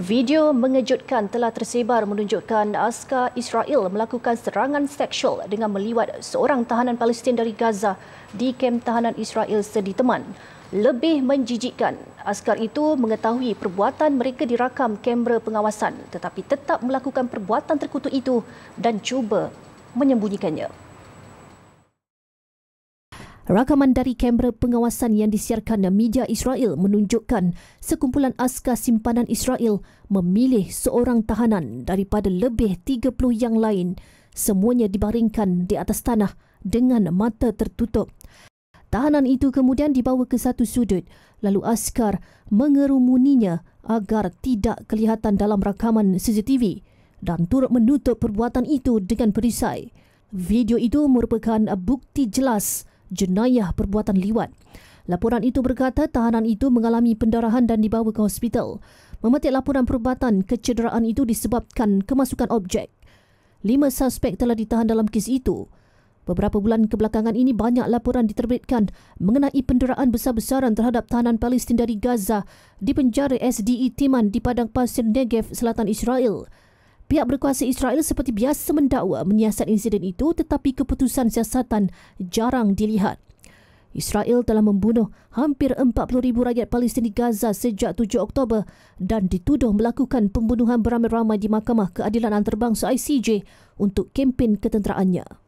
Video mengejutkan telah tersebar menunjukkan askar Israel melakukan serangan seksual dengan meliwat seorang tahanan Palestin dari Gaza di kem tahanan Israel sedi teman. Lebih menjijikkan, askar itu mengetahui perbuatan mereka dirakam kamera pengawasan tetapi tetap melakukan perbuatan terkutuk itu dan cuba menyembunyikannya. Rakaman dari kamera pengawasan yang disiarkan media Israel menunjukkan sekumpulan askar simpanan Israel memilih seorang tahanan daripada lebih 30 yang lain. Semuanya dibaringkan di atas tanah dengan mata tertutup. Tahanan itu kemudian dibawa ke satu sudut lalu askar mengerumuninya agar tidak kelihatan dalam rakaman CCTV dan turut menutup perbuatan itu dengan perisai. Video itu merupakan bukti jelas jenayah perbuatan liwat. Laporan itu berkata tahanan itu mengalami pendarahan dan dibawa ke hospital. Memetik laporan perubatan, kecederaan itu disebabkan kemasukan objek. Lima suspek telah ditahan dalam kes itu. Beberapa bulan kebelakangan ini banyak laporan diterbitkan mengenai penderaan besar-besaran terhadap tahanan Palestin dari Gaza di penjara SDI e Timan di padang pasir Negev, selatan Israel. Pihak berkuasa Israel seperti biasa mendakwa menyiasat insiden itu tetapi keputusan siasatan jarang dilihat. Israel telah membunuh hampir 40,000 rakyat Palestin di Gaza sejak 7 Oktober dan dituduh melakukan pembunuhan beramai-ramai di Mahkamah Keadilan Antarabangsa ICJ untuk kempen ketenteraannya.